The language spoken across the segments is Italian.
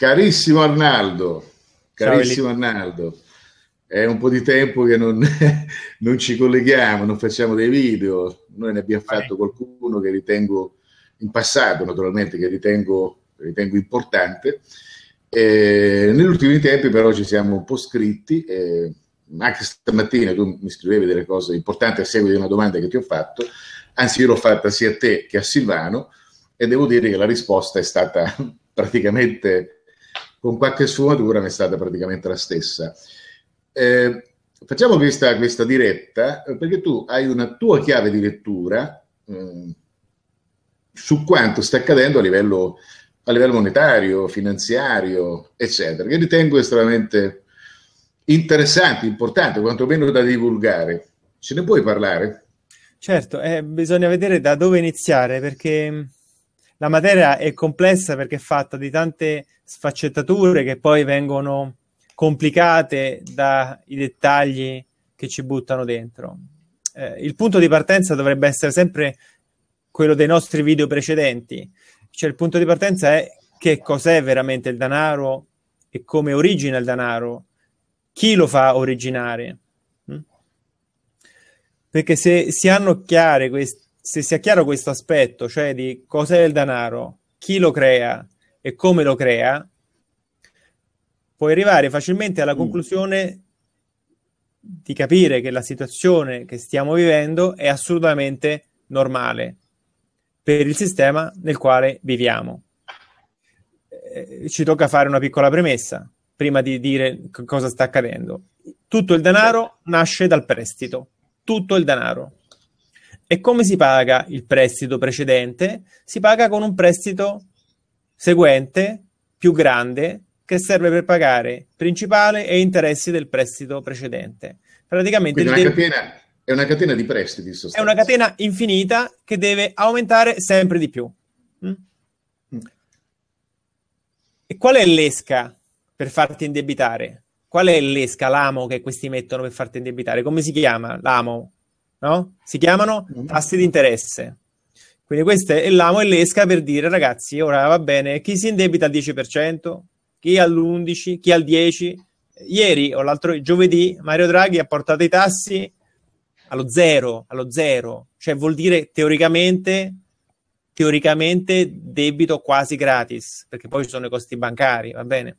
Carissimo Arnaldo, carissimo Arnaldo, è un po' di tempo che non, non, ci colleghiamo, non facciamo dei video, noi ne abbiamo fatto qualcuno che ritengo, in passato naturalmente, che ritengo, ritengo importante. E negli ultimi tempi però ci siamo un po' scritti, anche stamattina tu mi scrivevi delle cose importanti a seguito di una domanda che ti ho fatto, anzi io l'ho fatta sia a te che a Silvano e devo dire che la risposta è stata praticamente con qualche sfumatura, ma è stata praticamente la stessa. Eh, facciamo questa, questa, diretta perché tu hai una tua chiave di lettura mh, mm, su quanto sta accadendo a livello, a livello, monetario, finanziario, eccetera, che ritengo estremamente interessante, importante, quantomeno da divulgare. Ce ne puoi parlare? Certo, eh, bisogna vedere da dove iniziare perché mm, la materia è complessa perché è fatta di tante sfaccettature che poi vengono complicate dai dettagli che ci buttano dentro. Eh, il punto di partenza dovrebbe essere sempre quello dei nostri video precedenti, cioè il punto di partenza è che cos'è veramente il denaro e come origina il denaro, chi lo fa originare. Mm? Perché se si, hanno chiare quest- se si ha chiaro questo aspetto, cioè di cos'è il denaro, chi lo crea, e come lo crea, puoi arrivare facilmente alla mm. conclusione di capire che la situazione che stiamo vivendo è assolutamente normale per il sistema nel quale viviamo. Eh, ci tocca fare una piccola premessa prima di dire cosa sta accadendo. Tutto il denaro nasce dal prestito, tutto il denaro. E come si paga il prestito precedente? Si paga con un prestito seguente più grande che serve per pagare principale e interessi del prestito precedente. Praticamente Quindi una catena, è una catena di prestiti. È una catena infinita che deve aumentare sempre di più. Mm? Mm. E qual è l'esca per farti indebitare? Qual è l'esca, l'amo che questi mettono per farti indebitare? Come si chiama l'amo? No? Si chiamano mm. tassi di interesse. Quindi questa è l'amo e l'esca per dire ragazzi, ora va bene, chi si indebita al 10%, chi all'11%, chi al 10%. Ieri o l'altro giovedì Mario Draghi ha portato i tassi allo zero, allo zero, cioè vuol dire teoricamente, teoricamente debito quasi gratis, perché poi ci sono i costi bancari, va bene?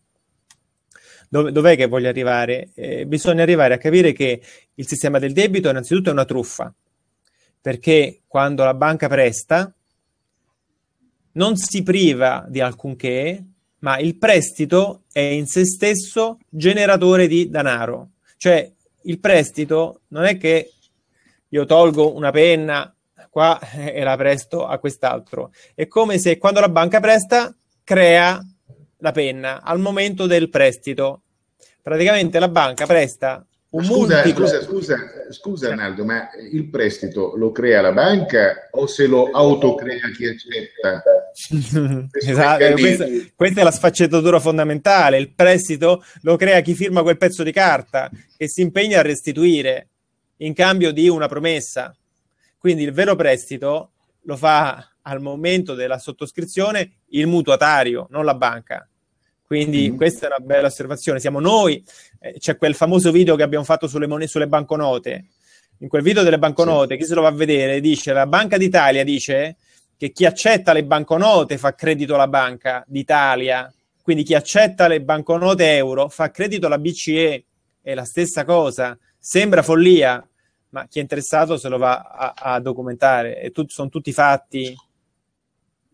Dov- dov'è che voglio arrivare? Eh, bisogna arrivare a capire che il sistema del debito innanzitutto è una truffa, perché quando la banca presta non si priva di alcunché, ma il prestito è in se stesso generatore di denaro. Cioè il prestito non è che io tolgo una penna qua e la presto a quest'altro. È come se quando la banca presta crea la penna al momento del prestito. Praticamente la banca presta un scusa, scusa, scusa, scusa Arnaldo, ma il prestito lo crea la banca o se lo autocrea chi accetta? esatto, questa, questa, è la sfaccettatura fondamentale. Il prestito lo crea chi firma quel pezzo di carta e si impegna a restituire in cambio di una promessa. Quindi il vero prestito lo fa al momento della sottoscrizione il mutuatario, non la banca. Quindi mm questa è una bella osservazione. Siamo noi, eh, c'è quel famoso video che abbiamo fatto sulle, mon- sulle banconote. In quel video delle banconote, sì. chi se lo va a vedere, dice la Banca d'Italia dice che chi accetta le banconote fa credito alla Banca d'Italia. Quindi chi accetta le banconote euro fa credito alla BCE. È la stessa cosa. Sembra follia, ma chi è interessato se lo va a, a documentare. Tu- sono tutti fatti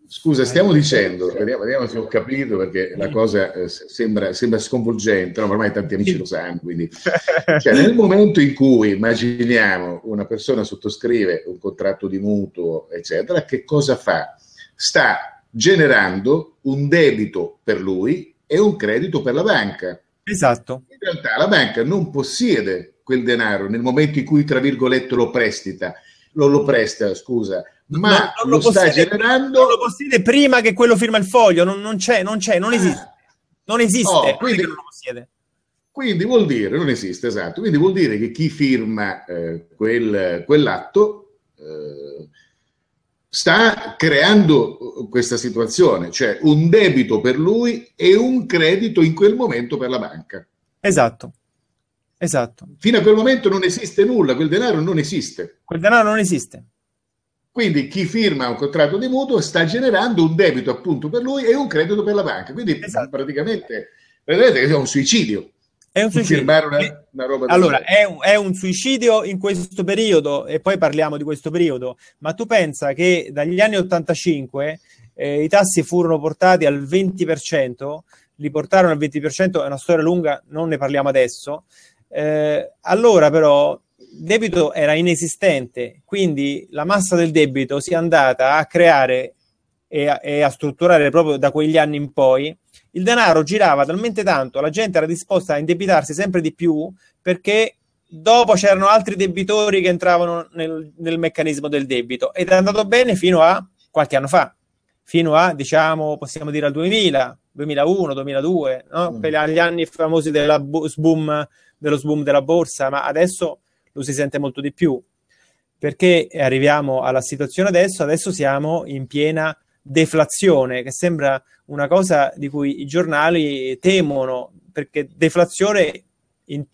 Scusa, stiamo dicendo, vediamo, vediamo, se ho capito perché la cosa eh, sembra, sembra, sconvolgente, no, ormai tanti amici lo sanno, quindi cioè, nel momento in cui immaginiamo una persona sottoscrive un contratto di mutuo, eccetera, che cosa fa? Sta generando un debito per lui e un credito per la banca. Esatto. In realtà la banca non possiede quel denaro nel momento in cui, tra virgolette, lo prestita, lo, lo presta, scusa ma non, non lo, lo stai generando. Non lo possiede prima che quello firma il foglio, non, non c'è, non c'è, non eh. esiste. Non esiste, oh, quindi, non lo possiede. Quindi vuol dire, non esiste, esatto, quindi vuol dire che chi firma eh, quel, quell'atto eh, sta creando questa situazione, cioè un debito per lui e un credito in quel momento per la banca. Esatto. Esatto. Fino a quel momento non esiste nulla, quel denaro non esiste. Quel denaro non esiste. Quindi chi firma un contratto di mutuo sta generando un debito appunto per lui e un credito per la banca. Quindi esatto. praticamente, vedete, è un suicidio. È un suicidio. Una, una allora, è un, è un, suicidio in questo periodo, e poi parliamo di questo periodo, ma tu pensa che dagli anni 85 eh, i tassi furono portati al 20%, li portarono al 20%, è una storia lunga, non ne parliamo adesso. Eh, allora però debito era inesistente, quindi la massa del debito si è andata a creare e a, e a strutturare proprio da quegli anni in poi. Il denaro girava talmente tanto, la gente era disposta a indebitarsi sempre di più perché dopo c'erano altri debitori che entravano nel, nel, meccanismo del debito ed è andato bene fino a qualche anno fa, fino a diciamo possiamo dire al 2000, 2001, 2002, no? mm. per gli anni famosi della bo- dello boom della borsa, ma adesso lo si sente molto di più. Perché arriviamo alla situazione adesso, adesso siamo in piena deflazione, che sembra una cosa di cui i giornali temono, perché deflazione,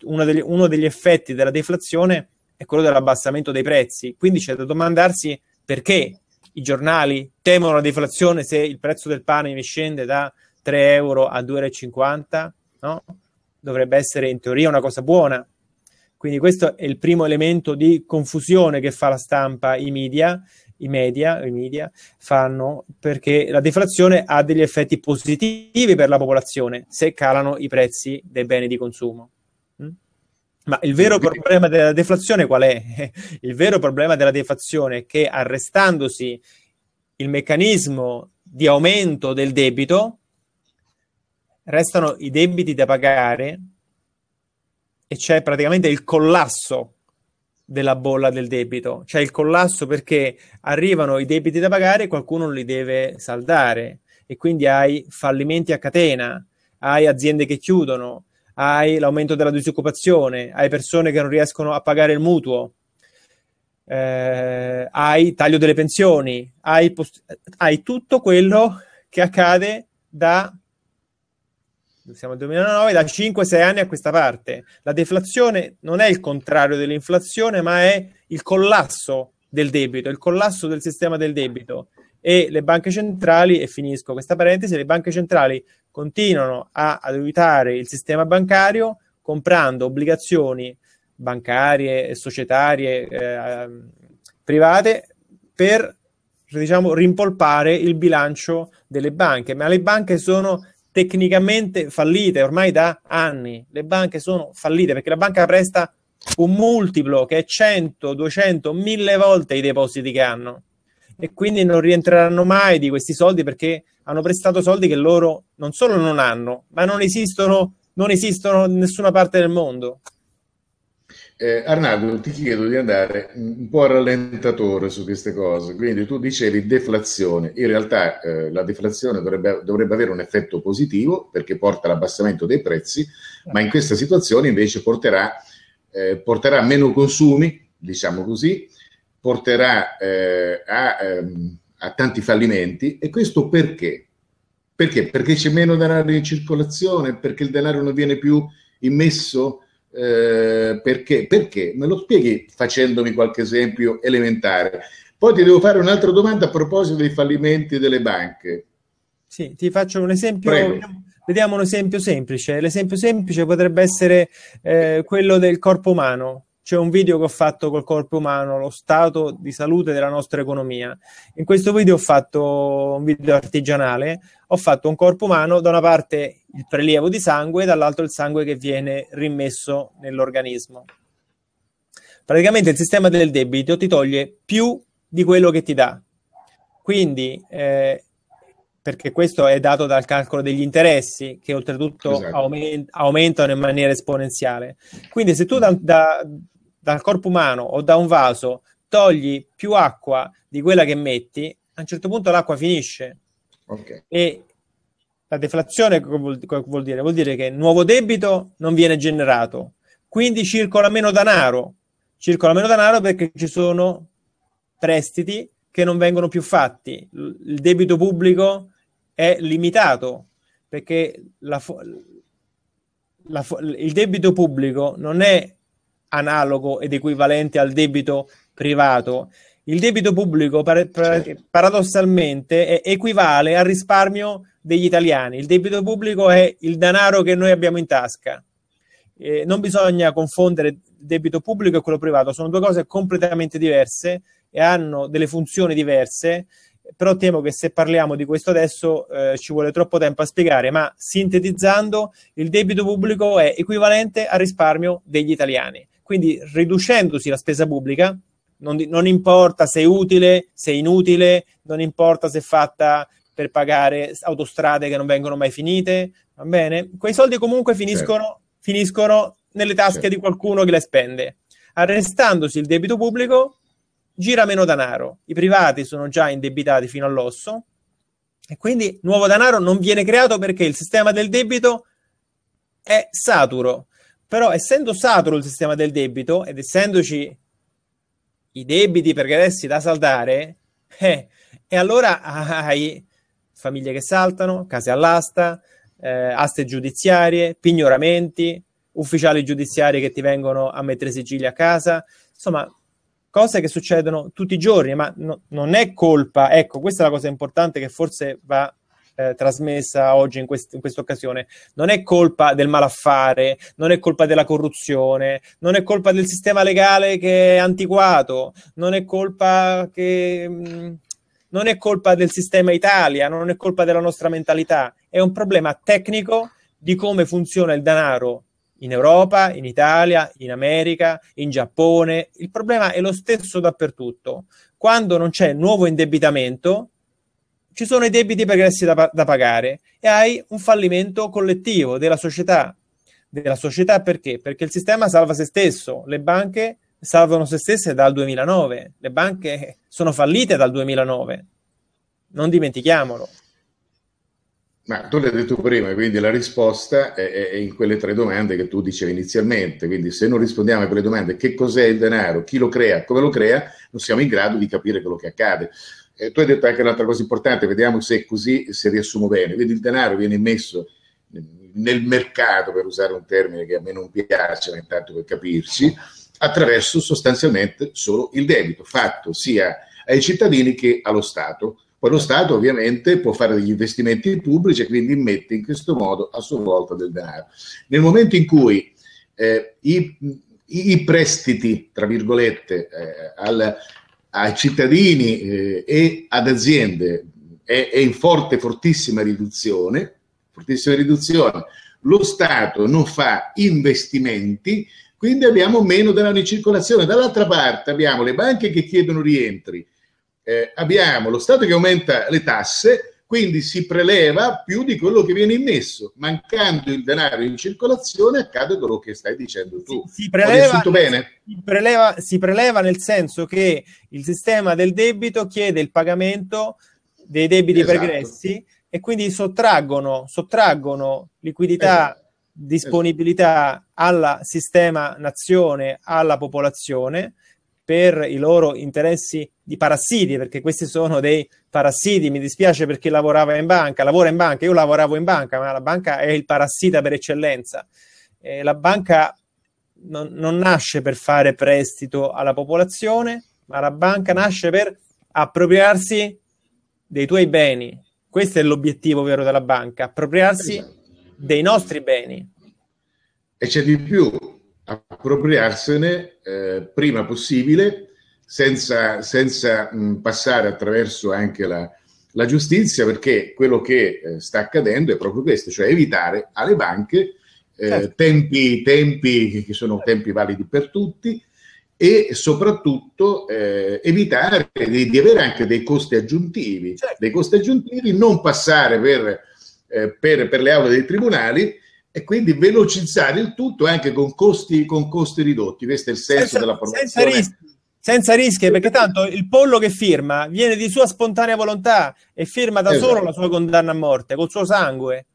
uno degli, uno degli effetti della deflazione è quello dell'abbassamento dei prezzi. Quindi c'è da domandarsi perché i giornali temono la deflazione se il prezzo del pane scende da 3 euro a 2,50 euro, no? Dovrebbe essere in teoria una cosa buona. Quindi questo è il primo elemento di confusione che fa la stampa, i media, i media, i media fanno perché la deflazione ha degli effetti positivi per la popolazione se calano i prezzi dei beni di consumo. Mm? Ma il vero problema della deflazione qual è? Il vero problema della deflazione è che arrestandosi il meccanismo di aumento del debito, restano i debiti da pagare e c'è praticamente il collasso della bolla del debito, c'è il collasso perché arrivano i debiti da pagare e qualcuno li deve saldare e quindi hai fallimenti a catena, hai aziende che chiudono, hai l'aumento della disoccupazione, hai persone che non riescono a pagare il mutuo, eh, hai taglio delle pensioni, hai, post- hai tutto quello che accade da siamo al 2009, da 5-6 anni a questa parte. La deflazione non è il contrario dell'inflazione, ma è il collasso del debito, il collasso del sistema del debito. E le banche centrali, e finisco questa parentesi, le banche centrali continuano a, ad aiutare il sistema bancario comprando obbligazioni bancarie, societarie, eh, private per diciamo, rimpolpare il bilancio delle banche, ma le banche sono tecnicamente fallite ormai da anni. Le banche sono fallite perché la banca presta un multiplo che è 100, 200, 1000 volte i depositi che hanno e quindi non rientreranno mai di questi soldi perché hanno prestato soldi che loro non solo non hanno, ma non esistono, non esistono in nessuna parte del mondo. Eh, Arnaldo, ti chiedo di andare un po' a rallentatore su queste cose. Quindi tu dicevi deflazione. In realtà eh, la deflazione dovrebbe, dovrebbe, avere un effetto positivo perché porta all'abbassamento dei prezzi, ma in questa situazione invece porterà, eh, porterà meno consumi, diciamo così, porterà eh, a, ehm, a tanti fallimenti. E questo perché? Perché? Perché c'è meno denaro in circolazione, perché il denaro non viene più immesso eh, perché? Perché? Me lo spieghi facendomi qualche esempio elementare. Poi ti devo fare un'altra domanda a proposito dei fallimenti delle banche. Sì, ti faccio un esempio. Prego. Vediamo un esempio semplice. L'esempio semplice potrebbe essere eh, quello del corpo umano. C'è un video che ho fatto col corpo umano, lo stato di salute della nostra economia. In questo video ho fatto un video artigianale, ho fatto un corpo umano da una parte il prelievo di sangue e dall'altro il sangue che viene rimesso nell'organismo. Praticamente il sistema del debito ti toglie più di quello che ti dà. Quindi, eh, perché questo è dato dal calcolo degli interessi, che oltretutto esatto. aument- aumentano in maniera esponenziale. Quindi, se tu da, da, dal corpo umano o da un vaso togli più acqua di quella che metti, a un certo punto l'acqua finisce. Okay. E la deflazione vuol, vuol dire? Vuol dire che nuovo debito non viene generato, quindi circola meno denaro. Circola meno denaro perché ci sono prestiti che non vengono più fatti. Il debito pubblico è limitato perché la, la, il debito pubblico non è analogo ed equivalente al debito privato. Il debito pubblico par, par, paradossalmente è, equivale al risparmio degli italiani. Il debito pubblico è il denaro che noi abbiamo in tasca. Eh, non bisogna confondere debito pubblico e quello privato, sono due cose completamente diverse e hanno delle funzioni diverse, però temo che se parliamo di questo adesso eh, ci vuole troppo tempo a spiegare, ma sintetizzando, il debito pubblico è equivalente al risparmio degli italiani. Quindi riducendosi la spesa pubblica, non, non importa se è utile, se è inutile, non importa se è fatta per pagare autostrade che non vengono mai finite, va bene? Quei soldi comunque finiscono, certo. finiscono nelle tasche certo. di qualcuno che le spende. Arrestandosi il debito pubblico, gira meno denaro. I privati sono già indebitati fino all'osso e quindi nuovo denaro non viene creato perché il sistema del debito è saturo. Però essendo saturo il sistema del debito ed essendoci i debiti perché adesso da saldare, eh, e allora hai famiglie che saltano, case all'asta, eh, aste giudiziarie, pignoramenti, ufficiali giudiziari che ti vengono a mettere sigilli a casa, insomma cose che succedono tutti i giorni, ma no, non è colpa, ecco questa è la cosa importante che forse va eh, trasmessa oggi in, quest- in questa occasione, non è colpa del malaffare, non è colpa della corruzione, non è colpa del sistema legale che è antiquato, non è colpa che... Mh, mm, non è colpa del sistema Italia, non è colpa della nostra mentalità, è un problema tecnico di come funziona il denaro in Europa, in Italia, in America, in Giappone. Il problema è lo stesso dappertutto. Quando non c'è nuovo indebitamento, ci sono i debiti pregressi da, da pagare e hai un fallimento collettivo della società. Della società perché? Perché il sistema salva se stesso, le banche salvano se stesse dal 2009, le banche sono fallite dal 2009, non dimentichiamolo. Ma tu l'hai detto prima, quindi la risposta è, è, in quelle tre domande che tu dicevi inizialmente. Quindi, se non rispondiamo a quelle domande, che cos'è il denaro, chi lo crea, come lo crea, non siamo in grado di capire quello che accade. Eh, tu hai detto anche un'altra cosa importante, vediamo se è così se riassumo bene. Quindi, il denaro viene messo nel mercato, per usare un termine che a me non piace, ma intanto per capirci, attraverso sostanzialmente solo il debito, fatto sia ai cittadini che allo Stato. Poi lo Stato ovviamente può fare degli investimenti pubblici e quindi mette in questo modo a sua volta del denaro. Nel momento in cui eh, i, i, prestiti, tra virgolette, eh, al, ai cittadini eh, e ad aziende è, è in forte, fortissima riduzione, fortissima riduzione, lo Stato non fa investimenti, quindi abbiamo meno denaro in circolazione. Dall'altra parte abbiamo le banche che chiedono rientri, eh, abbiamo lo Stato che aumenta le tasse, quindi si preleva più di quello che viene immesso. Mancando il denaro in circolazione accade quello che stai dicendo tu. Si, si, preleva, si, preleva, si preleva nel senso che il sistema del debito chiede il pagamento dei debiti esatto. pregressi e quindi sottraggono, sottraggono liquidità esatto disponibilità al sistema nazione, alla popolazione per i loro interessi di parassiti, perché questi sono dei parassiti. Mi dispiace perché lavorava in banca, lavora in banca, io lavoravo in banca, ma la banca è il parassita per eccellenza. Eh, la banca non, non nasce per fare prestito alla popolazione, ma la banca nasce per appropriarsi dei tuoi beni. Questo è l'obiettivo vero della banca, appropriarsi esatto dei nostri beni. E c'è di più, appropriarsene eh, prima possibile, senza, senza mh, passare attraverso anche la, la, giustizia, perché quello che eh, sta accadendo è proprio questo, cioè evitare alle banche eh, certo. tempi, tempi, che sono tempi validi per tutti e soprattutto eh, evitare di, di, avere anche dei costi aggiuntivi, certo. dei costi aggiuntivi, non passare per eh, per, per, le aule dei tribunali e quindi velocizzare il tutto anche con costi, con costi ridotti. Questo è il senso senza, della formazione. Senza rischi, senza rischi, perché tanto il pollo che firma viene di sua spontanea volontà e firma da esatto. solo la sua condanna a morte col suo sangue.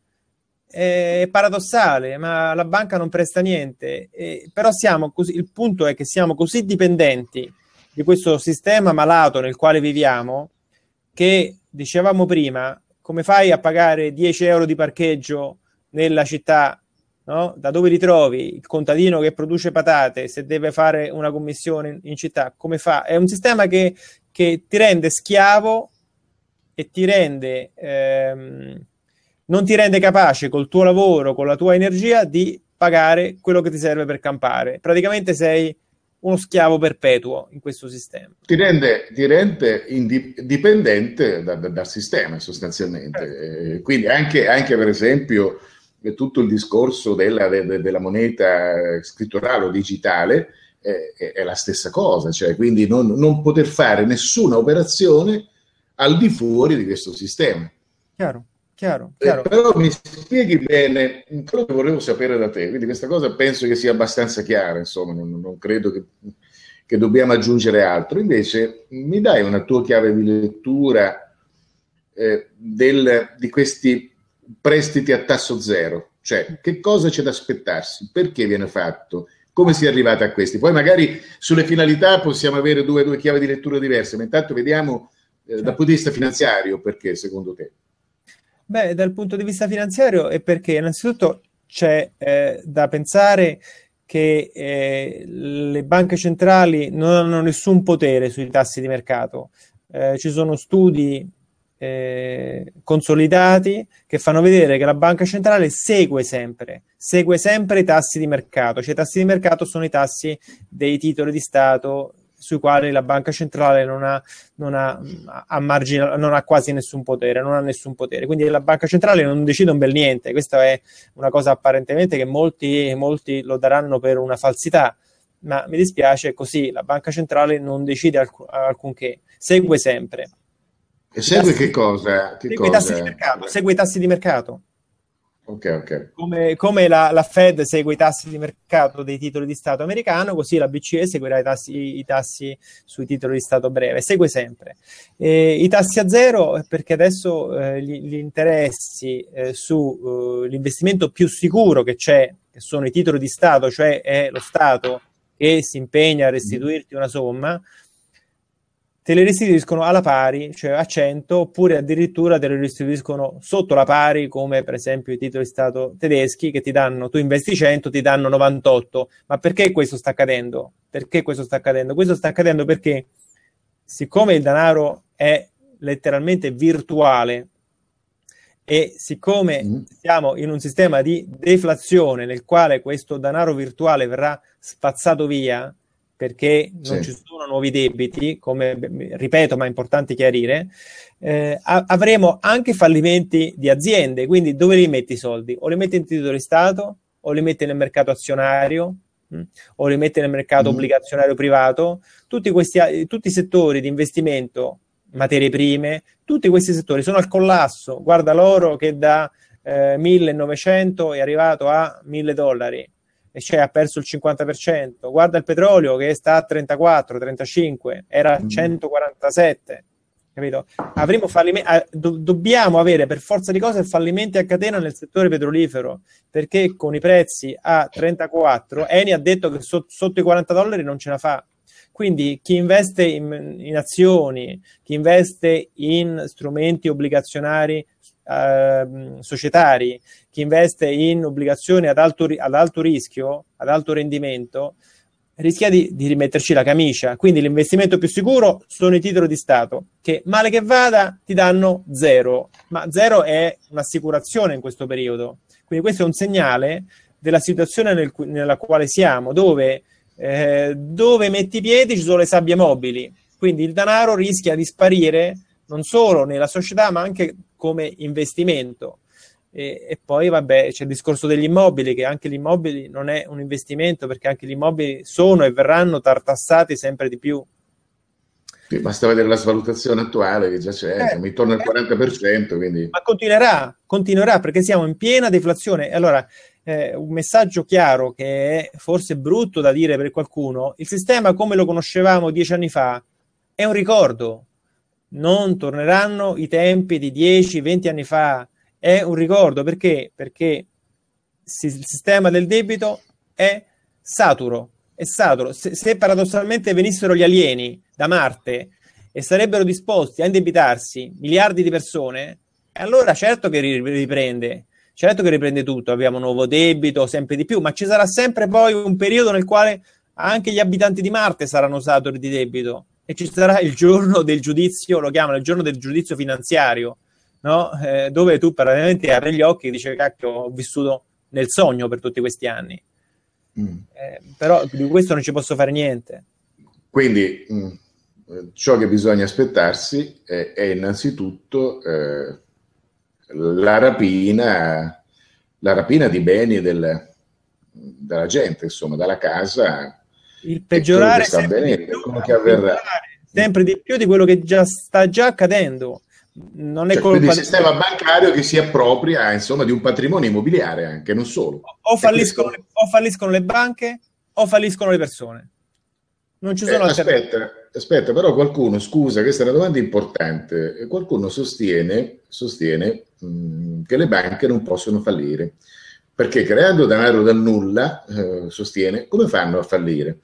È paradossale, ma la banca non presta niente. E, però siamo così, il punto è che siamo così dipendenti di questo sistema malato nel quale viviamo che dicevamo prima come fai a pagare 10 euro di parcheggio nella città? No? Da dove li trovi? Il contadino che produce patate, se deve fare una commissione in, città, come fa? È un sistema che, che ti rende schiavo e ti rende, ehm, non ti rende capace col tuo lavoro, con la tua energia di pagare quello che ti serve per campare. Praticamente sei uno schiavo perpetuo in questo sistema. Ti rende, ti rende indip- dipendente da, da, dal sistema sostanzialmente. Eh, eh quindi anche, anche, per esempio eh, tutto il discorso della, de, della moneta eh, scritturale o digitale eh, è, è, la stessa cosa, cioè quindi non, non, poter fare nessuna operazione al di fuori di questo sistema. Chiaro. Chiaro, chiaro. Eh, però mi spieghi bene quello che volevo sapere da te, quindi questa cosa penso che sia abbastanza chiara, insomma, non, non credo che, che, dobbiamo aggiungere altro. Invece mi dai una tua chiave di lettura eh, del, di questi prestiti a tasso zero, cioè che cosa c'è da aspettarsi, perché viene fatto, come si è arrivati a questi. Poi magari sulle finalità possiamo avere due, due chiavi di lettura diverse, ma intanto vediamo eh, dal certo. punto di vista finanziario perché secondo te. Beh, dal punto di vista finanziario è perché innanzitutto c'è eh, da pensare che eh, le banche centrali non hanno nessun potere sui tassi di mercato. Eh, ci sono studi eh, consolidati che fanno vedere che la banca centrale segue sempre, segue sempre i tassi di mercato, cioè i tassi di mercato sono i tassi dei titoli di Stato, sui quali la banca centrale non ha, non ha, ha, margine, non ha quasi nessun potere, non ha nessun potere. Quindi la banca centrale non decide un bel niente. Questa è una cosa apparentemente che molti, molti lo daranno per una falsità, ma mi dispiace, è così. La banca centrale non decide alc- alcunché, segue sempre. E segue tassi, che cosa? Che segue, cosa? I mercato, segue i tassi di mercato Okay, okay. Come, come la, la, Fed segue i tassi di mercato dei titoli di Stato americano, così la BCE seguirà i tassi, i tassi sui titoli di Stato breve, segue sempre. Eh, I tassi a zero perché adesso eh, gli, gli, interessi eh, sull'investimento eh, più sicuro che c'è, che sono i titoli di Stato, cioè è lo Stato che si impegna a restituirti una somma, te le restituiscono alla pari, cioè a 100, oppure addirittura te le restituiscono sotto la pari, come per esempio i titoli di Stato tedeschi che ti danno, tu investi 100, ti danno 98. Ma perché questo sta accadendo? Perché questo sta accadendo? Questo sta accadendo perché siccome il denaro è letteralmente virtuale e siccome mm. siamo in un sistema di deflazione nel quale questo denaro virtuale verrà spazzato via, perché non sì. ci sono nuovi debiti, come ripeto, ma è importante chiarire, eh, avremo anche fallimenti di aziende, quindi dove li metti i soldi? O li metti in titolo di Stato, o li metti nel mercato azionario, mh? Mm, o li metti nel mercato mm. obbligazionario privato, tutti, questi, tutti i settori di investimento, materie prime, tutti questi settori sono al collasso, guarda l'oro che da eh, 1900 è arrivato a 1000 dollari, cioè, ha perso il 50%. Guarda il petrolio che sta a 34, 35, era mm. a 147. Capito? Avremo fallimenti, ah, do- dobbiamo avere per forza di cose fallimenti a catena nel settore petrolifero perché con i prezzi a 34 Eni ha detto che so- sotto i 40 dollari non ce la fa. Quindi chi investe in, in azioni, chi investe in strumenti obbligazionari eh, societari, chi investe in obbligazioni ad alto, ad alto rischio, ad alto rendimento, rischia di, di, rimetterci la camicia. Quindi l'investimento più sicuro sono i titoli di Stato, che male che vada ti danno zero, ma zero è un'assicurazione in questo periodo. Quindi questo è un segnale della situazione nel, nella quale siamo, dove, eh, dove metti i piedi ci sono le sabbie mobili. Quindi il denaro rischia di sparire non solo nella società, ma anche come investimento. E, e, poi vabbè c'è il discorso degli immobili che anche gli immobili non è un investimento perché anche gli immobili sono e verranno tartassati sempre di più basta vedere la svalutazione attuale che già c'è eh, mi torna al 40% eh. quindi... ma continuerà, continuerà perché siamo in piena deflazione allora eh, un messaggio chiaro che è forse brutto da dire per qualcuno il sistema come lo conoscevamo dieci anni fa è un ricordo non torneranno i tempi di 10-20 anni fa. È un ricordo perché? Perché il sistema del debito è saturo. È saturo. Se, se paradossalmente venissero gli alieni da Marte e sarebbero disposti a indebitarsi miliardi di persone, allora certo che riprende, certo che riprende tutto, abbiamo nuovo debito, sempre di più, ma ci sarà sempre poi un periodo nel quale anche gli abitanti di Marte saranno saturi di debito e ci sarà il giorno del giudizio, lo chiamano il giorno del giudizio finanziario, no? eh, dove tu praticamente apri gli occhi e dici cacchio ho vissuto nel sogno per tutti questi anni. Mm. Eh, però di questo non ci posso fare niente. Quindi mh, mm, ciò che bisogna aspettarsi è, è innanzitutto eh, la, rapina, la rapina di beni del, della gente, insomma, dalla casa il peggiorare ecco, sempre, di più, che avverrà. sempre di più di quello che già sta già accadendo. Non è cioè, colpa del sistema bancario che si appropria insomma, di un patrimonio immobiliare anche, non solo. O falliscono, questo... o falliscono le banche o falliscono le persone. Non ci eh, sono eh, aspetta, aspetta, però qualcuno, scusa, questa è una domanda importante. Qualcuno sostiene, sostiene mh, mm, che le banche non possono fallire perché creando denaro dal nulla, eh, sostiene, come fanno a fallire?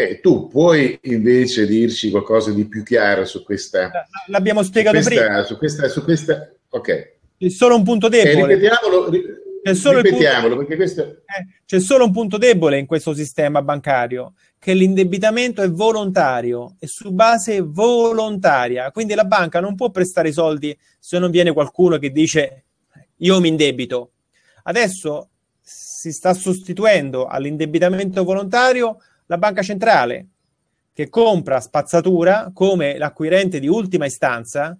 Eh, tu puoi invece dirci qualcosa di più chiaro su questa... L'abbiamo spiegato su questa, prima. Su questa, su questa, ok. C'è solo un punto debole. Eh, ripetiamolo, ri, c'è solo ripetiamolo punto, perché questo... Eh, c'è solo un punto debole in questo sistema bancario, che l'indebitamento è volontario, è su base volontaria. Quindi la banca non può prestare i soldi se non viene qualcuno che dice io mi indebito. Adesso si sta sostituendo all'indebitamento volontario la banca centrale, che compra spazzatura come l'acquirente di ultima istanza,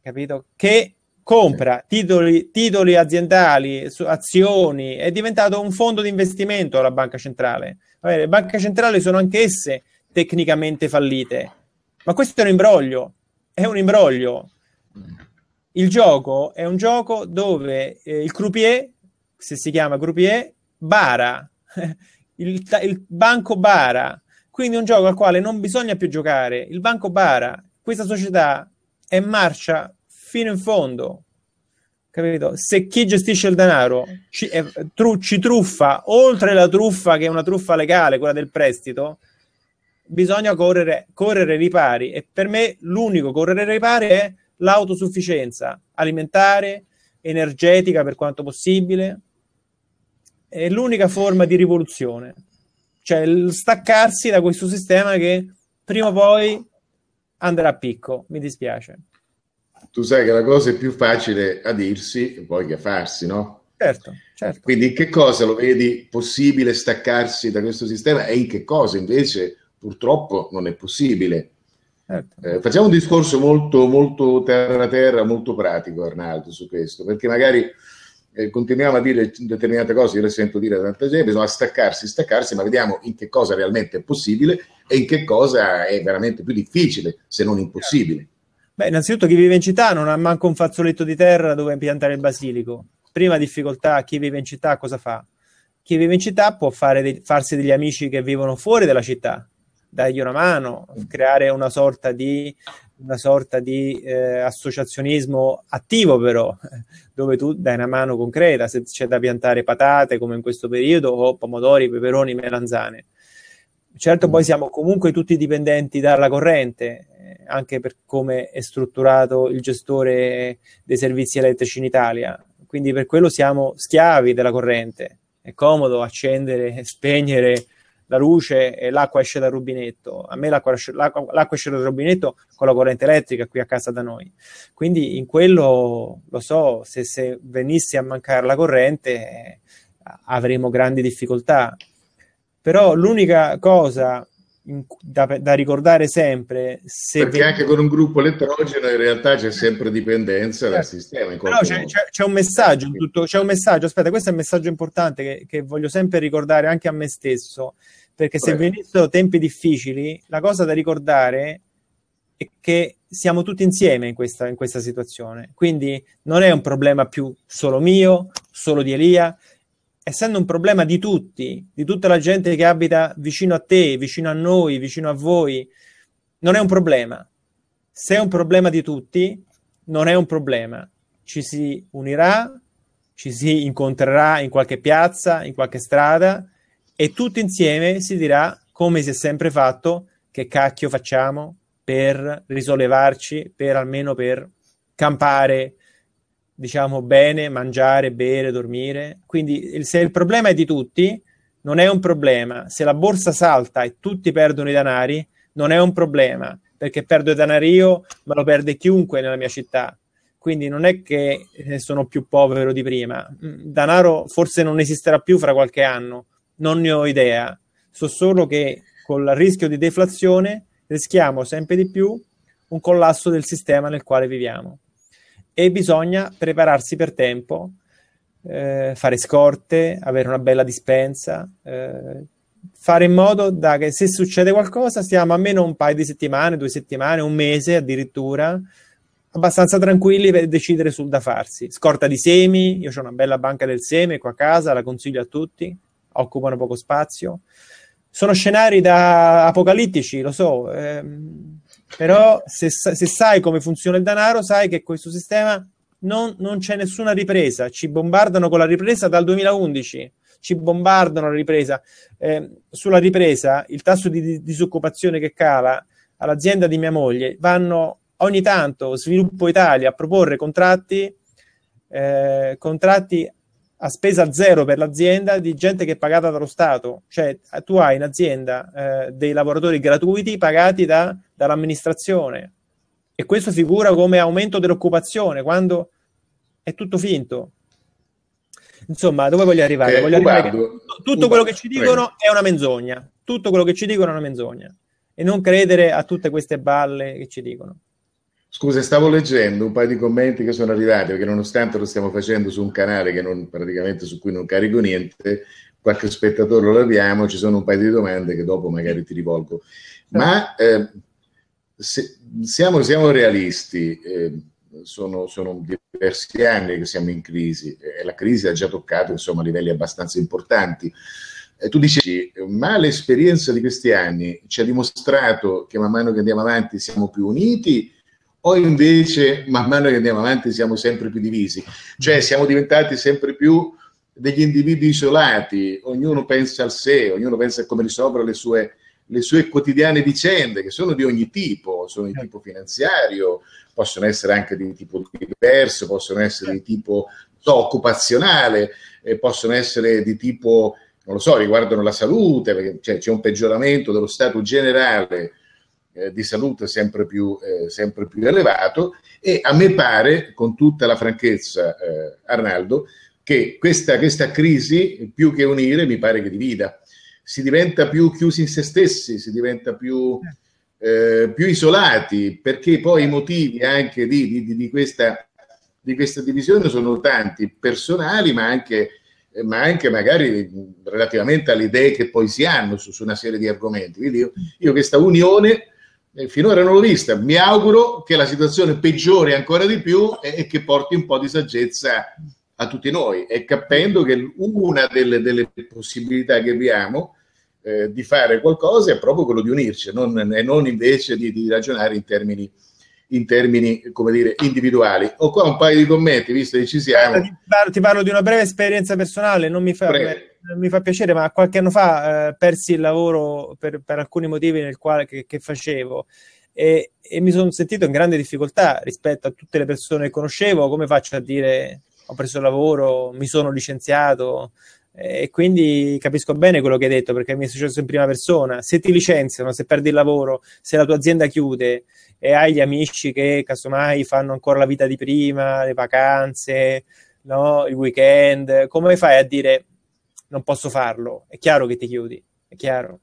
capito? Che compra titoli, titoli aziendali, azioni, è diventato un fondo di investimento la banca centrale. Vabbè, le banche centrali sono anch'esse tecnicamente fallite, ma questo è un imbroglio, è un imbroglio. Il gioco è un gioco dove eh, il croupier, se si chiama croupier, bara il, il Banco Bara, quindi un gioco al quale non bisogna più giocare. Il Banco Bara, questa società è in marcia fino in fondo. Capito? Se chi gestisce il denaro ci, eh, tru, ci, truffa, oltre la truffa che è una truffa legale, quella del prestito, bisogna correre, correre ripari. E per me l'unico correre ripari è l'autosufficienza alimentare, energetica per quanto possibile, è l'unica forma di rivoluzione, cioè il staccarsi da questo sistema che prima o poi andrà a picco, mi dispiace. Tu sai che la cosa è più facile a dirsi e poi che a farsi, no? Certo, certo. Quindi in che cosa lo vedi possibile staccarsi da questo sistema e in che cosa invece purtroppo non è possibile? Certo. Eh, facciamo un discorso molto, molto terra-terra, molto pratico, Arnaldo, su questo, perché magari eh, continuiamo a dire determinate cose, io le sento dire da tanta gente, bisogna staccarsi, staccarsi, ma vediamo in che cosa realmente è possibile e in che cosa è veramente più difficile, se non impossibile. Beh, innanzitutto chi vive in città non ha manco un fazzoletto di terra dove piantare il basilico. Prima difficoltà, chi vive in città cosa fa? Chi vive in città può dei, farsi degli amici che vivono fuori dalla città, dargli una mano, creare una sorta di, una sorta di eh, associazionismo attivo però, dove tu dai una mano concreta, se c'è da piantare patate come in questo periodo, o pomodori, peperoni, melanzane. Certo poi mm. siamo comunque tutti dipendenti dalla corrente, anche per come è strutturato il gestore dei servizi elettrici in Italia. Quindi per quello siamo schiavi della corrente. È comodo accendere e spegnere la luce e l'acqua esce dal rubinetto. A me l'acqua, l'acqua, l'acqua, esce dal rubinetto con la corrente elettrica qui a casa da noi. Quindi in quello lo so, se, se venisse a mancare la corrente eh, avremo grandi difficoltà. Però l'unica cosa in, da, da, ricordare sempre. Se Perché vedi... anche con un gruppo elettrogeno in realtà c'è sempre dipendenza dal certo. sistema. Però c'è, c'è, c'è, un messaggio tutto, c'è un messaggio, aspetta, questo è un messaggio importante che, che voglio sempre ricordare anche a me stesso, perché se venissero tempi difficili, la cosa da ricordare è che siamo tutti insieme in questa, in questa situazione, quindi non è un problema più solo mio, solo di Elia, essendo un problema di tutti, di tutta la gente che abita vicino a te, vicino a noi, vicino a voi, non è un problema. Se è un problema di tutti, non è un problema. Ci si unirà, ci si incontrerà in qualche piazza, in qualche strada e tutti insieme si dirà come si è sempre fatto, che cacchio facciamo per risollevarci, per almeno per campare, diciamo bene, mangiare, bere, dormire. Quindi se il problema è di tutti, non è un problema. Se la borsa salta e tutti perdono i danari, non è un problema, perché perdo i danari io, ma lo perde chiunque nella mia città. Quindi non è che eh, sono più povero di prima. Mm, danaro forse non esisterà più fra qualche anno, non ne ho idea. So solo che con il rischio di deflazione rischiamo sempre di più un collasso del sistema nel quale viviamo e bisogna prepararsi per tempo, eh, fare scorte, avere una bella dispensa, eh, fare in modo da che se succede qualcosa stiamo almeno un paio di settimane, due settimane, un mese addirittura, abbastanza tranquilli per decidere sul da farsi. Scorta di semi, io ho una bella banca del seme qua a casa, la consiglio a tutti, occupano poco spazio. Sono scenari da apocalittici, lo so. Ehm, però se, se sai come funziona il denaro, sai che questo sistema non, non, c'è nessuna ripresa. Ci bombardano con la ripresa dal 2011. Ci bombardano la ripresa. Eh, sulla ripresa, il tasso di disoccupazione che cala all'azienda di mia moglie, vanno ogni tanto Sviluppo Italia a proporre contratti, eh, contratti a spesa zero per l'azienda di gente che è pagata dallo Stato, cioè tu hai in azienda eh, dei lavoratori gratuiti pagati da, dall'amministrazione e questo figura come aumento dell'occupazione quando è tutto finto. Insomma, dove voglio arrivare? Eh, voglio arrivare tutto, tutto quello che ci dicono è una menzogna, tutto quello che ci dicono è una menzogna e non credere a tutte queste balle che ci dicono. Scusa, stavo leggendo un paio di commenti che sono arrivati, perché nonostante lo stiamo facendo su un canale non, praticamente su cui non carico niente, qualche spettatore lo abbiamo, ci sono un paio di domande che dopo magari ti rivolgo. Ma eh, se, siamo, siamo, realisti, eh, sono, sono, diversi anni che siamo in crisi e la crisi ha già toccato insomma, livelli abbastanza importanti. tu dici, ma l'esperienza di questi anni ci ha dimostrato che man mano che andiamo avanti siamo più uniti o invece man mano che andiamo avanti siamo sempre più divisi, cioè siamo diventati sempre più degli individui isolati, ognuno pensa al sé, ognuno pensa a come risolvere le sue, le sue quotidiane vicende, che sono di ogni tipo, sono di tipo finanziario, possono essere anche di tipo diverso, possono essere di tipo occupazionale, eh, possono essere di tipo, non lo so, riguardano la salute, perché cioè, c'è un peggioramento dello stato generale eh, di salute sempre più, eh, sempre più, elevato e a me pare, con tutta la franchezza, eh, Arnaldo, che questa, questa crisi, più che unire, mi pare che divida. Si diventa più chiusi in se stessi, si diventa più... Eh, più isolati, perché poi i motivi anche di, di, di, questa, di questa, divisione sono tanti, personali, ma anche, ma anche, magari relativamente alle idee che poi si hanno su, su una serie di argomenti. Quindi io, io questa unione finora non l'ho vista. Mi auguro che la situazione peggiori ancora di più e, e, che porti un po' di saggezza a tutti noi e capendo che una delle, delle possibilità che abbiamo eh, di fare qualcosa è proprio quello di unirci non, e non invece di, di ragionare in termini, in termini dire, individuali. Ho qua un paio di commenti, visto che ci siamo. Ti parlo, ti parlo di una breve esperienza personale, non mi fermo mi fa piacere, ma qualche anno fa eh, persi il lavoro per, per alcuni motivi nel quale, che, che facevo. E, e, mi sono sentito in grande difficoltà rispetto a tutte le persone che conoscevo. Come faccio a dire ho preso il lavoro, mi sono licenziato? E quindi capisco bene quello che hai detto perché mi è successo in prima persona. Se ti licenziano, se perdi il lavoro, se la tua azienda chiude e hai gli amici che casomai fanno ancora la vita di prima, le vacanze, no? il weekend, come fai a dire non posso farlo. È chiaro che ti chiudi, è chiaro.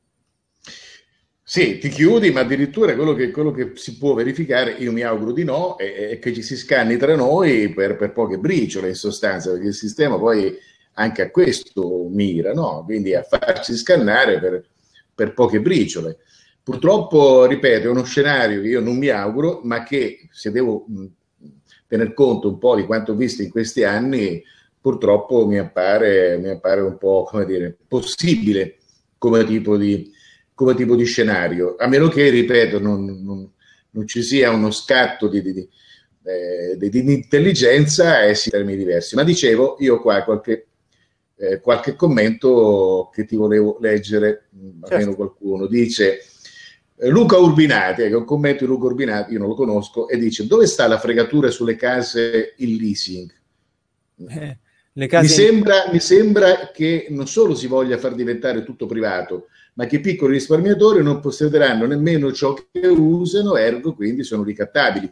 Sì, ti chiudi, ma addirittura quello che, quello che si può verificare, io mi auguro di no, è, è che ci si scanni tra noi per, per, poche briciole in sostanza, perché il sistema poi anche a questo mira, no? quindi a farsi scannare per, per poche briciole. Purtroppo, ripeto, è uno scenario che io non mi auguro, ma che se devo mh, tener conto un po' di quanto ho visto in questi anni, purtroppo mi appare, mi appare un po' come dire, possibile come tipo di, come tipo di scenario, a meno che, ripeto, non, non, non ci sia uno scatto di, di, eh, di, di intelligenza e si termini diversi. Ma dicevo, io qua qualche, eh, qualche commento che ti volevo leggere, mm, certo. almeno qualcuno, dice... Eh, Luca Urbinati, che ecco, è un commento di Luca Urbinati, io non lo conosco, e dice dove sta la fregatura sulle case il leasing? Eh. Case... Mi, sembra, mi sembra che non solo si voglia far diventare tutto privato, ma che i piccoli risparmiatori non possederanno nemmeno ciò che usano, ergo quindi sono ricattabili.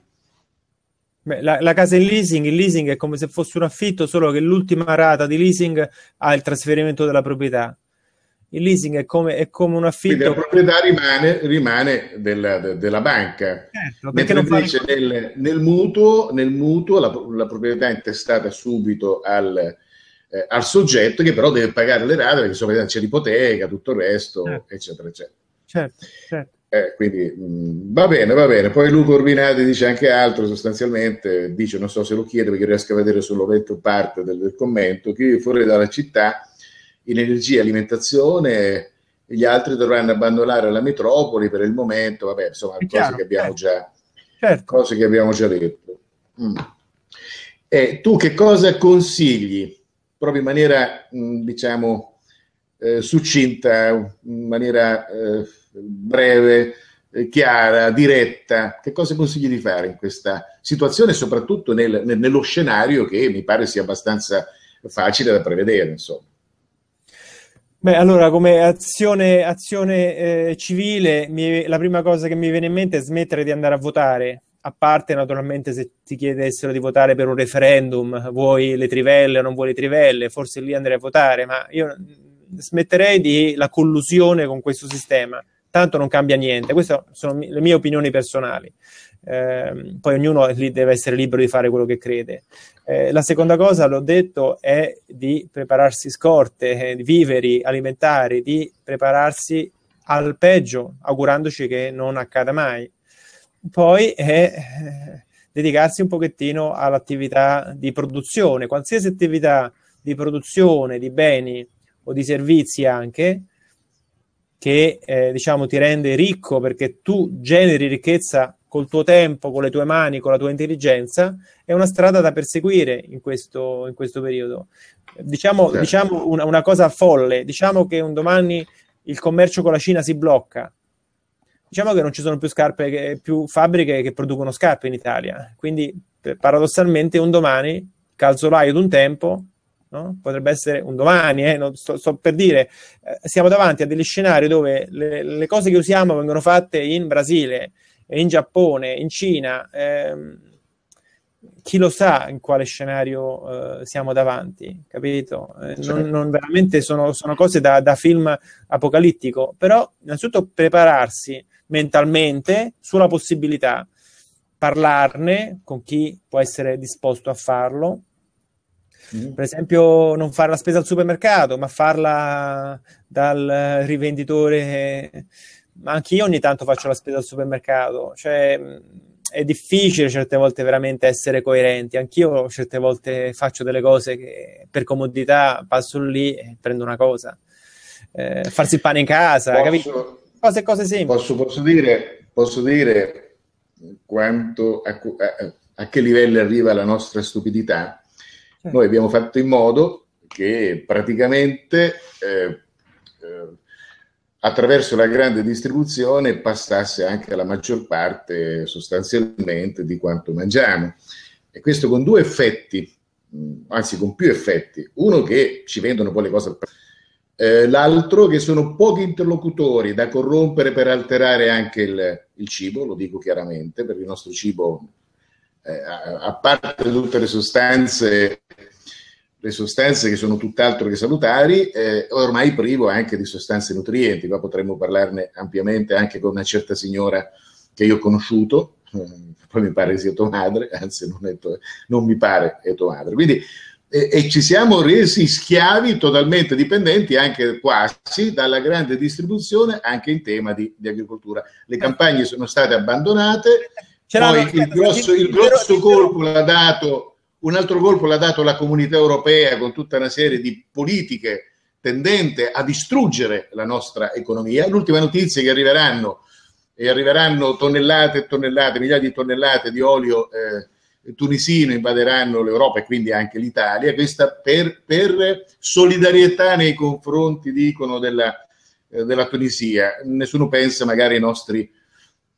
Beh, la, la, casa in leasing, il leasing è come se fosse un affitto, solo che l'ultima rata di leasing ha il trasferimento della proprietà. Il leasing è come, è come un affitto. Quindi la proprietà rimane, rimane della, della, banca. Certo, perché Mentre non fare... nel, nel, mutuo, nel mutuo la, la, proprietà è intestata subito al, eh, al soggetto che però deve pagare le rate perché insomma, c'è l'ipoteca, tutto il resto, certo. eccetera, eccetera. Certo, certo. Eh, quindi mh, mm, va bene, va bene. Poi Luca Urbinati dice anche altro sostanzialmente, dice non so se lo chiede perché riesco a vedere solo parte del, del commento, chi fuori dalla città in energia e alimentazione, gli altri dovranno abbandonare la metropoli per il momento, vabbè, insomma, cose, chiaro, che abbiamo certo. già, certo. cose che abbiamo già detto. Mm. Eh, tu che cosa consigli, proprio in maniera, mh, mm, diciamo, eh, succinta, in maniera eh, breve, eh, chiara, diretta, che cosa consigli di fare in questa situazione, soprattutto nel, nello scenario che mi pare sia abbastanza facile da prevedere, insomma? Beh, allora, come azione, azione eh, civile, mi, la prima cosa che mi viene in mente è smettere di andare a votare, a parte naturalmente se ti chiedessero di votare per un referendum, vuoi le trivelle o non vuoi le trivelle, forse lì andrei a votare, ma io mm, smetterei di la collusione con questo sistema, tanto non cambia niente, queste sono le mie opinioni personali. Ehm, poi ognuno deve essere libero di fare quello che crede. Eh, la seconda cosa, l'ho detto, è di prepararsi scorte, eh, viveri alimentari, di prepararsi al peggio, augurandoci che non accada mai. Poi è eh, dedicarsi un pochettino all'attività di produzione, qualsiasi attività di produzione di beni o di servizi anche, che eh, diciamo ti rende ricco perché tu generi ricchezza col tuo tempo, con le tue mani, con la tua intelligenza, è una strada da perseguire in questo, in questo periodo. Diciamo, certo. diciamo una, una, cosa folle, diciamo che un domani il commercio con la Cina si blocca, diciamo che non ci sono più, che, più fabbriche che producono scarpe in Italia, quindi paradossalmente un domani, calzolaio d'un tempo, No? potrebbe essere un domani, eh? non sto, sto, per dire, eh, siamo davanti a degli scenari dove le, le, cose che usiamo vengono fatte in Brasile, in Giappone, in Cina, ehm, chi lo sa in quale scenario eh, siamo davanti, capito? Eh, non, non, veramente sono, sono cose da, da, film apocalittico, però innanzitutto prepararsi mentalmente sulla possibilità, parlarne con chi può essere disposto a farlo. Mm. Per esempio, non fare la spesa al supermercato, ma farla dal rivenditore eh, ma anche io ogni tanto faccio la spesa al supermercato, cioè è difficile certe volte veramente essere coerenti, anch'io certe volte faccio delle cose che per comodità passo lì e prendo una cosa, eh, farsi il pane in casa, posso, capito? Cose, cose semplici. Posso, posso, dire, posso dire quanto, a, a, a che livello arriva la nostra stupidità? Certo. Noi abbiamo fatto in modo che praticamente eh, eh, attraverso la grande distribuzione passasse anche alla maggior parte sostanzialmente di quanto mangiamo. E questo con due effetti, mm, anzi con più effetti. Uno che ci vendono poi le cose eh, l'altro che sono pochi interlocutori da corrompere per alterare anche il, il cibo, lo dico chiaramente, perché il nostro cibo, eh, a, a parte tutte le sostanze le sostanze che sono tutt'altro che salutari, eh, ormai privo anche di sostanze nutrienti. Qua potremmo parlarne ampiamente anche con una certa signora che io ho conosciuto, eh, poi mi pare sia tua madre, anzi non, tua, non mi pare è tua madre. Quindi eh, e ci siamo resi schiavi, totalmente dipendenti, anche quasi, dalla grande distribuzione, anche in tema di, di agricoltura. Le ah. campagne sono state abbandonate, poi il grosso, il grosso colpo l'ha dato un altro colpo l'ha dato la comunità europea con tutta una serie di politiche tendente a distruggere la nostra economia. L'ultima notizia è che arriveranno, e arriveranno tonnellate e tonnellate, migliaia di tonnellate di olio eh, tunisino invaderanno l'Europa e quindi anche l'Italia, questa per, per solidarietà nei confronti, dicono, della, eh, della Tunisia. Nessuno pensa magari ai nostri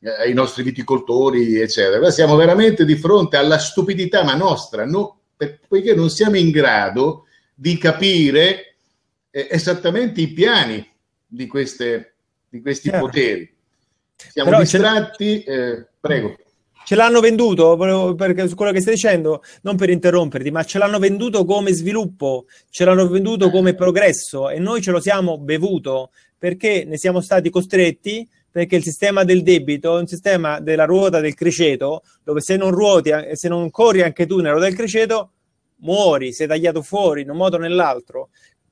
eh, ai nostri viticoltori, eccetera. siamo veramente di fronte alla stupidità, ma nostra, no, poiché non siamo in grado di capire eh, esattamente i piani di, queste, di questi certo. poteri. Siamo Però distratti, eh, prego. Ce l'hanno venduto, perché su quello che stai dicendo, non per interromperti, ma ce l'hanno venduto come sviluppo, ce l'hanno venduto come progresso e noi ce lo siamo bevuto perché ne siamo stati costretti perché il sistema del debito è un sistema della ruota del criceto, dove se non ruoti, e eh, se non corri anche tu nella ruota del criceto, muori, sei tagliato fuori in un modo o nell'altro.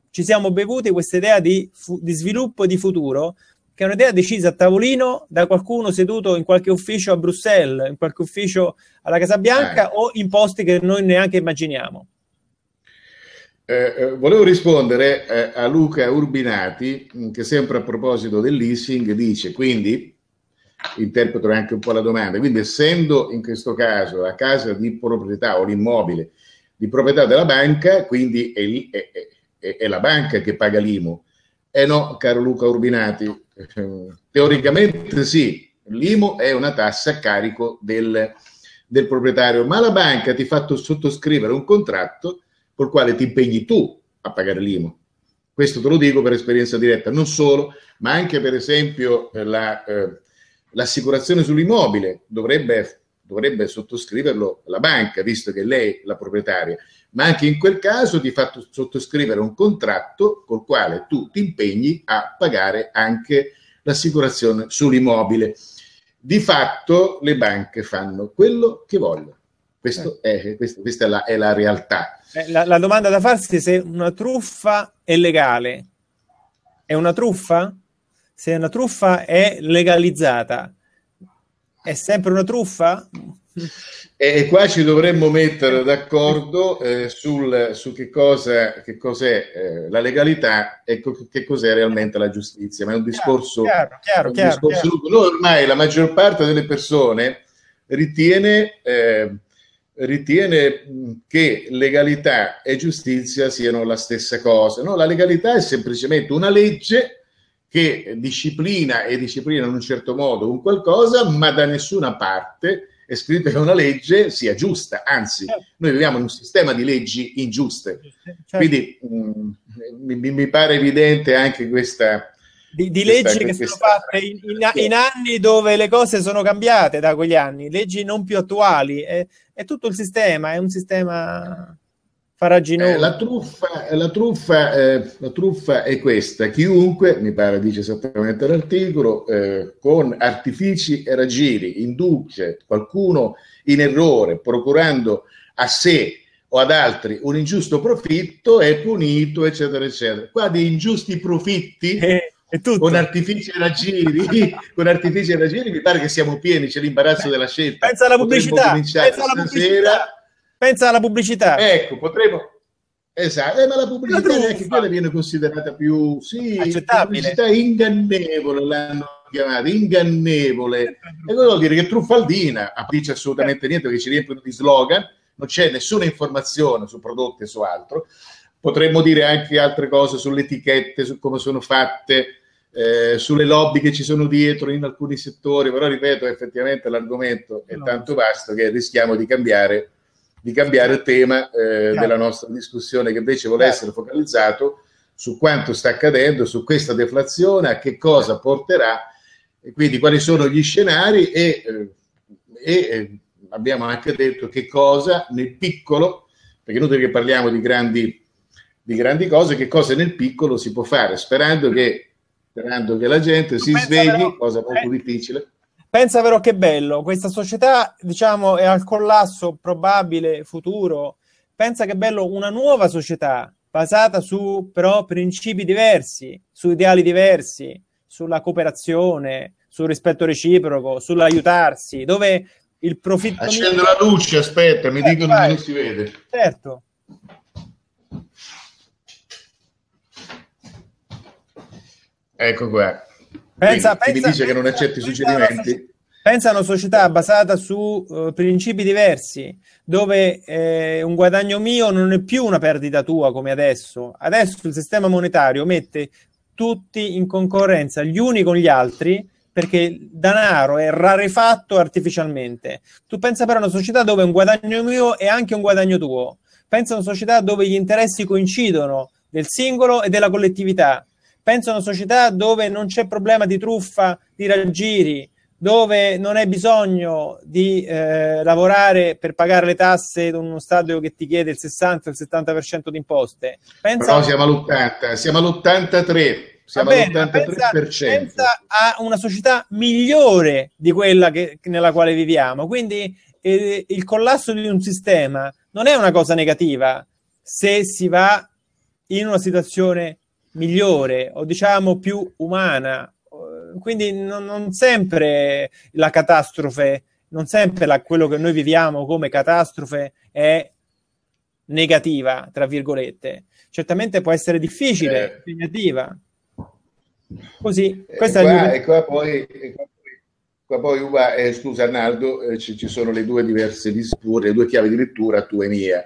Ci siamo bevuti questa idea di, di sviluppo e di futuro, che è un'idea decisa a tavolino da qualcuno seduto in qualche ufficio a Bruxelles, in qualche ufficio alla Casa Bianca eh. o in posti che noi neanche immaginiamo. Eh, eh, volevo rispondere eh, a Luca Urbinati, mm, che sempre a proposito del leasing dice, quindi, interpreto anche un po' la domanda, quindi essendo in questo caso la casa di proprietà o l'immobile di proprietà della banca, quindi è, è, è, è la banca che paga l'IMU. Eh no, caro Luca Urbinati, teoricamente sì, l'IMU è una tassa a carico del, del proprietario, ma la banca ti ha fatto sottoscrivere un contratto col quale ti impegni tu a pagare l'IMU. Questo te lo dico per esperienza diretta, non solo, ma anche per esempio eh, la, eh, l'assicurazione sull'immobile dovrebbe, dovrebbe, sottoscriverlo la banca, visto che lei è la proprietaria, ma anche in quel caso ti fa sottoscrivere un contratto col quale tu ti impegni a pagare anche l'assicurazione sull'immobile. Di fatto le banche fanno quello che vogliono, eh. è, questa, questa è, la, è la realtà. Eh, la, la, domanda da farsi è se una truffa è legale. È una truffa? Se una truffa è legalizzata, è sempre una truffa? E qua ci dovremmo mettere d'accordo eh, sul, su che, cosa, che cos'è eh, la legalità e co- che cos'è realmente la giustizia. Ma è un discorso... Chiaro, chiaro, un chiaro, Noi ormai la maggior parte delle persone ritiene... Eh, ritiene mm, che legalità e giustizia siano la stessa cosa. No, la legalità è semplicemente una legge che disciplina e disciplina in un certo modo un qualcosa, ma da nessuna parte è scritto che una legge sia giusta, anzi, certo. noi viviamo in un sistema di leggi ingiuste. Certo. Quindi mh, mm, mi, mi, pare evidente anche questa... Di, di leggi che sono fatte in, in, in, anni dove le cose sono cambiate da quegli anni, leggi non più attuali. Eh è tutto il sistema, è un sistema faraginoso. Eh, la truffa, la truffa, eh, la, truffa, è questa, chiunque, mi pare dice esattamente l'articolo, eh, con artifici e raggiri induce qualcuno in errore procurando a sé o ad altri un ingiusto profitto è punito, eccetera, eccetera. Qua di ingiusti profitti eh. Con artifici da giri, con artifici e raggiri mi pare che siamo pieni, c'è l'imbarazzo della scelta. Pensa alla pubblicità, pensa alla pubblicità, pensa alla pubblicità. Ecco, potremmo... Esatto, eh, ma la pubblicità neanche quella viene considerata più... Sì, accettabile. pubblicità ingannevole l'hanno chiamata, ingannevole. E quello vuol dire che truffaldina, non dice assolutamente niente perché ci riempiono di slogan, non c'è nessuna informazione su prodotti e su altro. Potremmo dire anche altre cose sulle etichette, su come sono fatte, eh, sulle lobby che ci sono dietro in alcuni settori, però ripeto, effettivamente l'argomento è tanto vasto che rischiamo di cambiare, di cambiare tema eh, della nostra discussione che invece vuole essere focalizzato su quanto sta accadendo, su questa deflazione, a che cosa porterà, e quindi quali sono gli scenari e, eh, e eh, abbiamo anche detto che cosa nel piccolo, perché noi che parliamo di grandi, di grandi cose, che cosa nel piccolo si può fare, sperando che sperando che la gente si svegli, però, cosa molto eh, difficile. Pensa però che bello, questa società diciamo è al collasso probabile futuro, pensa che bello una nuova società basata su però principi diversi, su ideali diversi, sulla cooperazione, sul rispetto reciproco, sull'aiutarsi, dove il profitto... Accendo la luce, aspetta, mi eh, dicono vai. che non si vede. Certo. Ecco qua. Pensa, Quindi, pensa, mi dice pensa, che non accetti i suggerimenti. Pensa a una società basata su uh, principi diversi, dove eh, un guadagno mio non è più una perdita tua come adesso. Adesso il sistema monetario mette tutti in concorrenza, gli uni con gli altri, perché il denaro è rarefatto artificialmente. Tu pensa però a una società dove un guadagno mio è anche un guadagno tuo. Pensa a una società dove gli interessi coincidono del singolo e della collettività Pensa a una società dove non c'è problema di truffa, di raggiri, dove non hai bisogno di eh, lavorare per pagare le tasse in uno stadio che ti chiede il 60 il 70% di imposte. Pensa Però siamo all'80, siamo all'83. Siamo bene, all'83%. Pensa, pensa, a una società migliore di quella che, nella quale viviamo. Quindi eh, il collasso di un sistema non è una cosa negativa se si va in una situazione migliore o diciamo più umana. Eh, quindi non, non sempre la catastrofe, non sempre la, quello che noi viviamo come catastrofe è negativa, tra virgolette. Certamente può essere difficile, eh, negativa. Così, eh, questa qua, è E mio... poi, qua poi Uva, eh, scusa Arnaldo, eh, ci, ci, sono le due diverse le due chiavi di lettura, tu e mia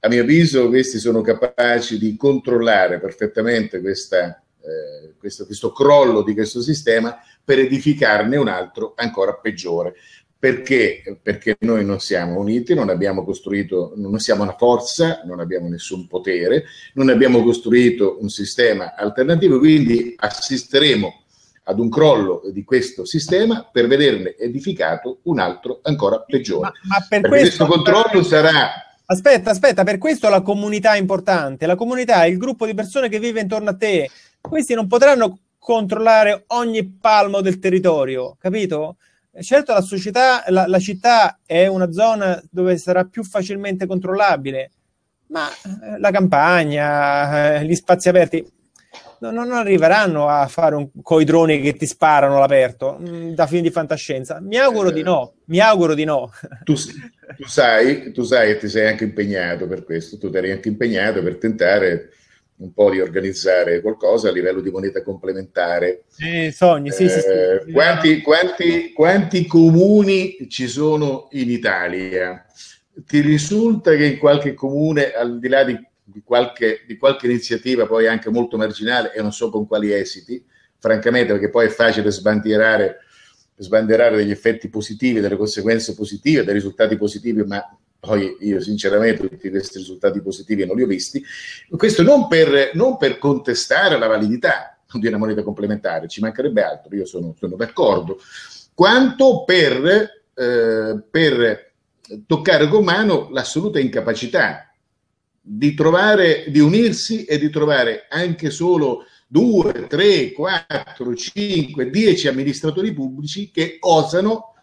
a mio avviso questi sono capaci di controllare perfettamente questa, eh, questo, questo crollo di questo sistema per edificarne un altro ancora peggiore. Perché? Perché noi non siamo uniti, non abbiamo costruito, non siamo una forza, non abbiamo nessun potere, non abbiamo costruito un sistema alternativo, quindi assisteremo ad un crollo di questo sistema per vederne edificato un altro ancora peggiore. Ma, ma per Perché questo, questo controllo per... sarà Aspetta, aspetta, per questo la comunità è importante. La comunità è il gruppo di persone che vive intorno a te. Questi non potranno controllare ogni palmo del territorio, capito? Certo, la società, la, la città è una zona dove sarà più facilmente controllabile, ma eh, la campagna, eh, gli spazi aperti, non, non arriveranno a fare un, coi droni che ti sparano all'aperto mm, da film di fantascienza. Mi auguro eh, di no, mi auguro di no. Tu, tu sai, tu sai e ti sei anche impegnato per questo, tu eri anche impegnato per tentare un po' di organizzare qualcosa a livello di moneta complementare. Eh, sogni, sì, sì, sì, eh, quanti, quanti, quanti comuni ci sono in Italia? Ti risulta che in qualche comune, al di là di di qualche, di qualche iniziativa poi anche molto marginale e non so con quali esiti, francamente, perché poi è facile sbandierare, sbandierare degli effetti positivi, delle conseguenze positive, dei risultati positivi, ma poi io sinceramente tutti questi risultati positivi non li ho visti. Questo non per, non per contestare la validità di una moneta complementare, ci mancherebbe altro, io sono, sono d'accordo, quanto per, eh, per toccare con mano l'assoluta incapacità di trovare, di unirsi e di trovare anche solo due, tre, quattro, cinque, dieci amministratori pubblici che osano,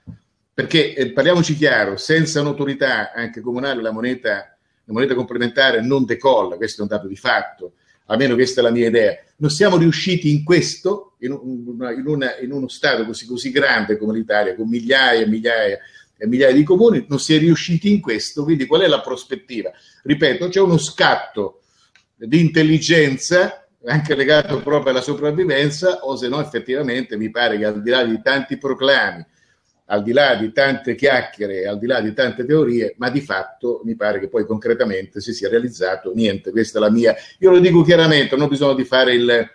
perché eh, parliamoci chiaro, senza un'autorità anche comunale la moneta, la moneta complementare non decolla, questo è un dato di fatto, almeno questa è la mia idea. Non siamo riusciti in questo, in, una, in, una, in uno Stato così, così grande come l'Italia, con migliaia e migliaia e migliaia di comuni, non si è riusciti in questo, quindi qual è la prospettiva? Ripeto, c'è uno scatto di intelligenza anche legato proprio alla sopravvivenza o se no effettivamente mi pare che al di là di tanti proclami, al di là di tante chiacchiere, al di là di tante teorie, ma di fatto mi pare che poi concretamente si sia realizzato niente, questa è la mia, io lo dico chiaramente, non ho bisogno di fare il,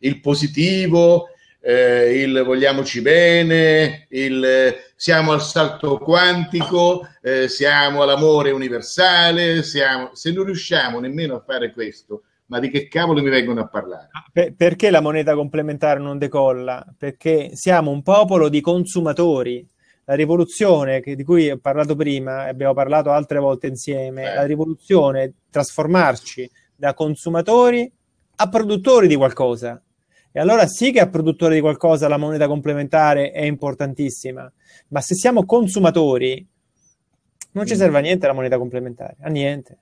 il positivo, eh, il vogliamoci bene, il siamo al salto quantico, eh, siamo all'amore universale, siamo... se non riusciamo nemmeno a fare questo, ma di che cavolo mi vengono a parlare? Ah, perché la moneta complementare non decolla? Perché siamo un popolo di consumatori. La rivoluzione che, di cui ho parlato prima, abbiamo parlato altre volte insieme, eh. la rivoluzione, trasformarci da consumatori a produttori di qualcosa. E allora sì che a produttore di qualcosa la moneta complementare è importantissima, ma se siamo consumatori non ci mm. serve a niente la moneta complementare, a niente.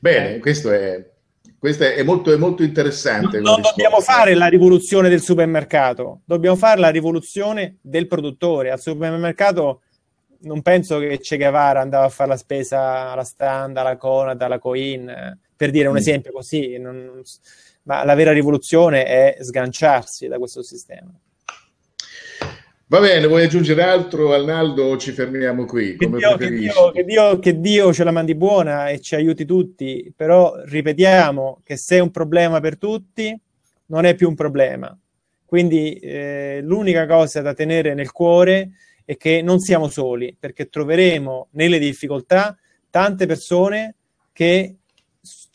Bene, eh. questo è, questo è molto, è molto interessante. Non, non dobbiamo fare la rivoluzione del supermercato, dobbiamo fare la rivoluzione del produttore. Al supermercato non penso che Che Guevara andava a fare la spesa alla Standa, alla Conad, alla Coin, per dire un mm. esempio così. Non, ma la vera rivoluzione è sganciarsi da questo sistema. Va bene, vuoi aggiungere altro, Arnaldo, o ci fermiamo qui? Che Dio, che, Dio, che, Dio, che, Dio, ce la mandi buona e ci aiuti tutti, però ripetiamo che se è un problema per tutti, non è più un problema. Quindi eh, l'unica cosa da tenere nel cuore è che non siamo soli, perché troveremo nelle difficoltà tante persone che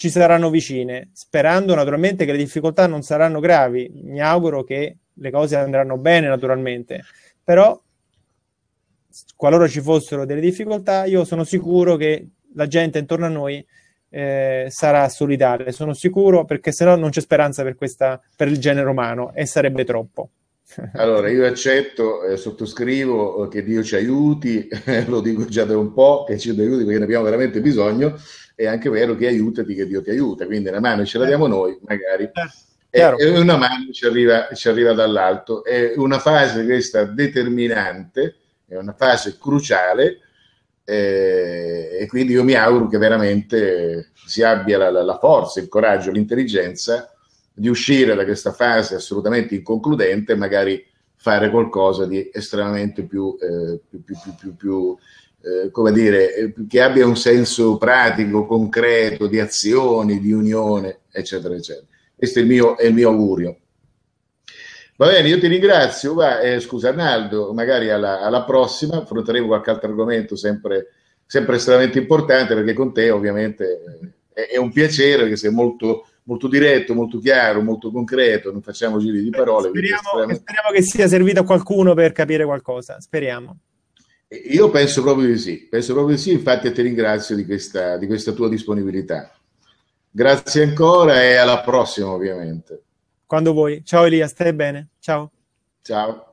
ci saranno vicine, sperando naturalmente che le difficoltà non saranno gravi. Mi auguro che le cose andranno bene naturalmente, però qualora ci fossero delle difficoltà, io sono sicuro che la gente intorno a noi eh, sarà solidale, sono sicuro perché se no non c'è speranza per, questa, per il genere umano e sarebbe troppo. Allora, io accetto, eh, sottoscrivo eh, che Dio ci aiuti, eh, lo dico già da un po', che ci aiuti perché ne abbiamo veramente bisogno, è anche vero che aiutati che Dio ti aiuta, quindi una mano ce la diamo certo. noi, magari, eh, e, e una mano ci arriva, ci arriva dall'alto. È una fase questa determinante, è una fase cruciale, eh, e quindi io mi auguro che veramente si abbia la, la, la forza, il coraggio, l'intelligenza di uscire da questa fase assolutamente inconcludente e magari fare qualcosa di estremamente più, eh, più, più, più, più eh, come dire, che abbia un senso pratico, concreto, di azioni, di unione, eccetera, eccetera. Questo è il mio, è il mio augurio. Va bene, io ti ringrazio, va, eh, scusa Arnaldo, magari alla, alla, prossima affronteremo qualche altro argomento sempre, sempre estremamente importante perché con te ovviamente eh, è, è un piacere che sei molto molto diretto, molto chiaro, molto concreto, non facciamo giri di parole. Speriamo, estremamente... speriamo, che sia servito a qualcuno per capire qualcosa, speriamo. Io penso proprio di sì, penso proprio di sì, infatti ti ringrazio di questa, di questa tua disponibilità. Grazie ancora e alla prossima ovviamente. Quando vuoi. Ciao Elia, stai bene. Ciao. Ciao.